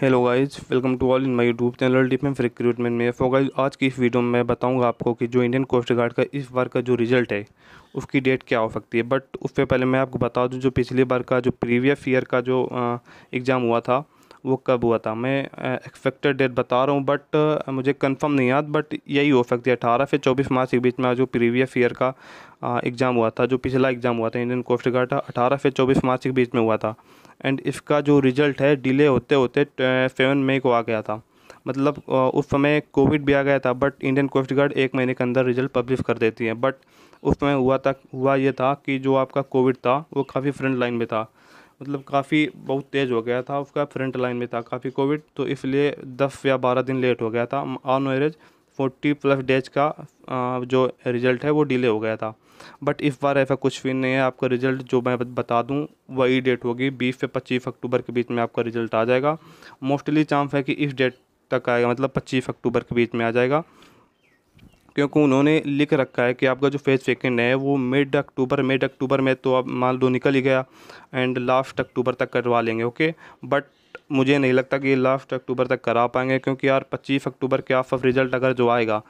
hello guys welcome to all in my YouTube channel defence recruitment में फो guys आज की इस वीडियो में मैं बताऊंगा आपको कि जो इंडियन कोस्ट गार्ड का इस बार का जो रिजल्ट है उसकी डेट क्या हो सकती है बट उससे पहले मैं आपको बता दूं जो पिछली बार का जो प्रीवियस ईयर का जो एग्ज़ाम हुआ था वो कब हुआ था मैं एक्सपेक्टेड डेट बता रहा हूँ बट मुझे कंफर्म नहीं याद बट यही हो सकती है अठारह से चौबीस मार्च के बीच में जो प्रीवियस ईयर का एग्ज़ाम हुआ था जो पिछला एग्ज़ाम हुआ था इंडियन कोस्ट गार्ड का अठारह से चौबीस मार्च के बीच में हुआ था एंड इसका जो रिज़ल्ट है डिले होते होते सेवन मई को आ गया था मतलब उस समय कोविड भी आ गया था बट इंडियन कोस्ट गार्ड एक महीने के अंदर रिजल्ट पब्लिश कर देती है बट उस समय हुआ था हुआ ये था कि जो आपका कोविड था वो काफ़ी फ्रंट लाइन में था मतलब काफ़ी बहुत तेज़ हो गया था उसका फ्रंट लाइन में था काफ़ी कोविड तो इसलिए दस या बारह दिन लेट हो गया था on average forty plus days का जो रिज़ल्ट है वो डिले हो गया था बट इस बार ऐसा कुछ भी नहीं है आपका रिज़ल्ट जो मैं बता दूं वही डेट होगी बीस से पच्चीस अक्टूबर के बीच में आपका रिज़ल्ट आ जाएगा मोस्टली चांस है कि इस डेट तक आएगा मतलब पच्चीस अक्टूबर के बीच में आ जाएगा क्योंकि उन्होंने लिख रखा है कि आपका जो फेज वेकेंट है वो मिड अक्टूबर मिड अक्टूबर में तो अब मान लो निकल ही गया एंड लास्ट अक्टूबर तक करवा लेंगे ओके बट मुझे नहीं लगता कि लास्ट अक्टूबर तक करा पाएंगे क्योंकि यार पच्चीस अक्टूबर के आप रिज़ल्ट अगर जो आएगा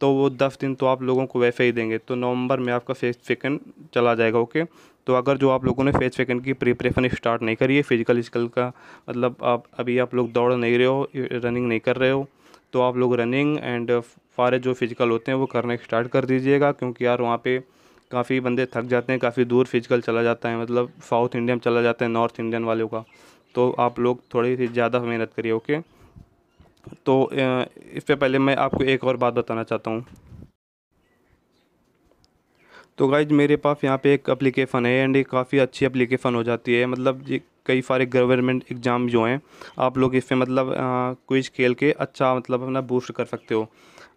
तो वो दस दिन तो आप लोगों को वैसे ही देंगे तो नवंबर में आपका फेस वेकेंड चला जाएगा ओके तो अगर जो आप लोगों ने फेस वेकेंट की प्रिपरेशन स्टार्ट नहीं करी है फिजिकल स्किल का मतलब आप अभी आप लोग दौड़ नहीं रहे हो रनिंग नहीं कर रहे हो तो आप लोग रनिंग एंड फारे जो फिजिकल होते हैं वो करने स्टार्ट कर दीजिएगा क्योंकि यार वहाँ पे काफ़ी बंदे थक जाते हैं काफ़ी दूर फिजिकल चला जाता है मतलब साउथ इंडियन चला जाता है नॉर्थ इंडियन वालों का तो आप लोग थोड़ी सी ज़्यादा मेहनत करिए ओके तो इससे पहले मैं आपको एक और बात बताना चाहता हूँ तो गाइज मेरे पास यहाँ पे एक एप्लीकेशन है एंड ये काफ़ी अच्छी एप्लीकेशन हो जाती है मतलब कई सारे गवर्नमेंट एग्ज़ाम जो हैं आप लोग इससे मतलब क्विज खेल के अच्छा मतलब अपना बूस्ट कर सकते हो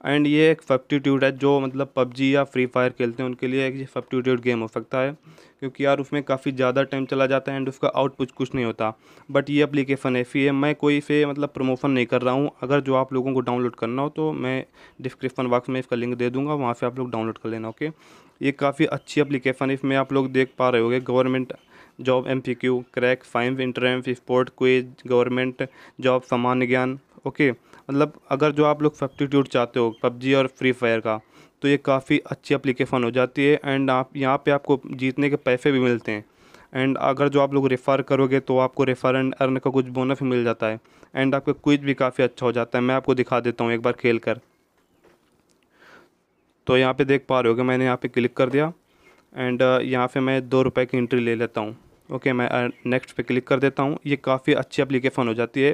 एंड ये एक सब्टीट्यूट है जो मतलब पबजी या फ्री फायर खेलते हैं उनके लिए एक सब्टीट्यूट गेम हो सकता है क्योंकि यार उसमें काफ़ी ज़्यादा टाइम चला जाता है एंड उसका आउटपुट कुछ नहीं होता बट ये अप्लीकेशन ऐसी है मैं कोई से मतलब प्रमोशन नहीं कर रहा हूँ अगर जो आप लोगों को डाउनलोड करना हो तो मैं डिस्क्रिप्शन बॉक्स में इसका लिंक दे दूँगा वहाँ से आप लोग डाउनलोड कर लेना ओके ये काफ़ी अच्छी है इसमें आप लोग देख पा रहे हो government job M P Q crack five इंटरम स्पोर्ट क्विज गवर्नमेंट जॉब सामान्य ज्ञान ओके मतलब अगर जो आप लोग सब्सटीट्यूट चाहते हो पबजी और फ्री फायर का तो ये काफ़ी अच्छी अप्लीकेशन हो जाती है एंड आप यहाँ पे आपको जीतने के पैसे भी मिलते हैं एंड अगर जो आप लोग रेफ़र करोगे तो आपको रेफ़र एंड अर्न का कुछ बोनस मिल जाता है एंड आपका क्विज भी काफ़ी अच्छा हो जाता है मैं आपको दिखा देता हूँ एक बार खेल कर तो यहाँ पे देख पा रहे हो मैंने यहाँ पे क्लिक कर दिया एंड uh, यहाँ पे मैं दो रुपए की एंट्री ले लेता हूँ ओके okay, मैं नेक्स्ट uh, पे क्लिक कर देता हूँ ये काफ़ी अच्छी अप्लीकेशन हो जाती है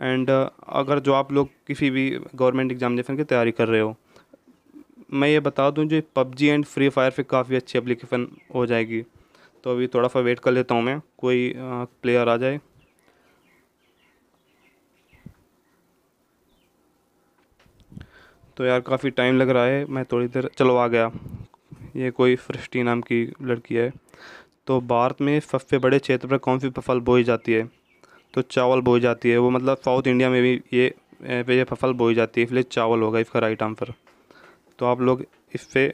एंड uh, अगर जो आप लोग किसी भी गवर्नमेंट एग्जामिनेशन की तैयारी कर रहे हो मैं ये बता दूँ जो पबजी एंड फ्री फायर पे काफ़ी अच्छी अप्लीकेशन हो जाएगी तो अभी थोड़ा सा वेट कर लेता हूँ मैं कोई प्लेयर आ जाए तो यार काफ़ी टाइम लग रहा है मैं थोड़ी देर चलो आ गया ये कोई फ्रिस्टी नाम की लड़की है तो भारत में सबसे बड़े क्षेत्र पर कौन सी फसल बोई जाती है तो चावल बोई जाती है वो मतलब साउथ इंडिया में भी ये पे ये फसल बोई जाती है इसलिए चावल होगा इसका राइट आंसर तो आप लोग इस पर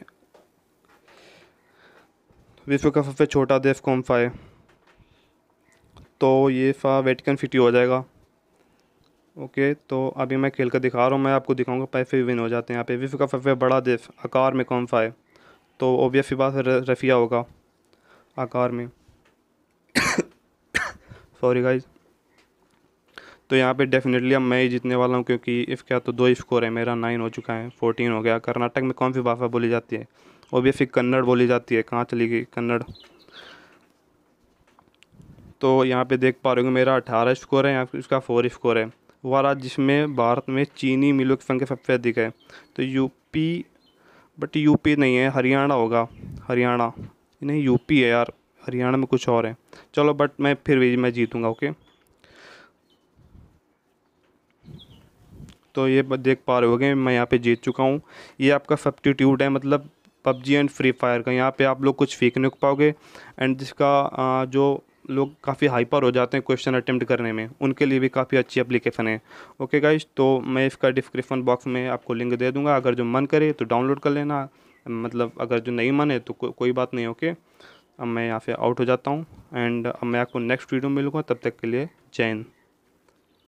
विश्व का सबसे छोटा देश कौन सा है तो ये सा वेटिकन सिटी हो जाएगा ओके तो अभी मैं खेल कर दिखा रहा हूँ मैं आपको दिखाऊंगा पैसे विन हो जाते हैं यहाँ पे विश्व का सबसे बड़ा देश आकार में कौन सा है तो ऑब्वियस बात रफ़िया होगा आकार में सॉरी गाइज तो यहाँ पे डेफिनेटली अब मैं ही जीतने वाला हूँ क्योंकि क्या तो दो स्कोर है मेरा नाइन हो चुका है फोर्टीन हो गया कर्नाटक में कौन सी भाषा बोली जाती है ओबियसली कन्नड़ बोली जाती है कहाँ चली गई कन्नड़ तो यहाँ पे देख पा रहे हो मेरा अठारह स्कोर है यहाँ पे उसका फोर स्कोर है वह राज्य जिसमें भारत में चीनी मिलों की संख्या सबसे अधिक है तो यूपी बट यूपी नहीं है हरियाणा होगा हरियाणा नहीं यूपी है यार हरियाणा में कुछ और है चलो बट मैं फिर भी मैं जीतूँगा ओके तो ये देख पा रहे होगे मैं यहाँ पे जीत चुका हूँ ये आपका सब्टीट्यूट है मतलब पबजी एंड फ्री फायर का यहाँ पे आप लोग कुछ फेंकने नहीं पाओगे एंड जिसका जो लोग काफ़ी हाइपर हो जाते हैं क्वेश्चन अटैम्प्ट करने में उनके लिए भी काफ़ी अच्छी अप्लीकेशन है ओके गाइज तो मैं इसका डिस्क्रिप्शन बॉक्स में आपको लिंक दे दूँगा अगर जो मन करे तो डाउनलोड कर लेना मतलब अगर जो नहीं मन है तो को, कोई बात नहीं ओके अब मैं यहाँ से आउट हो जाता हूँ एंड अब मैं आपको नेक्स्ट वीडियो में मिलूँगा तब तक के लिए जैन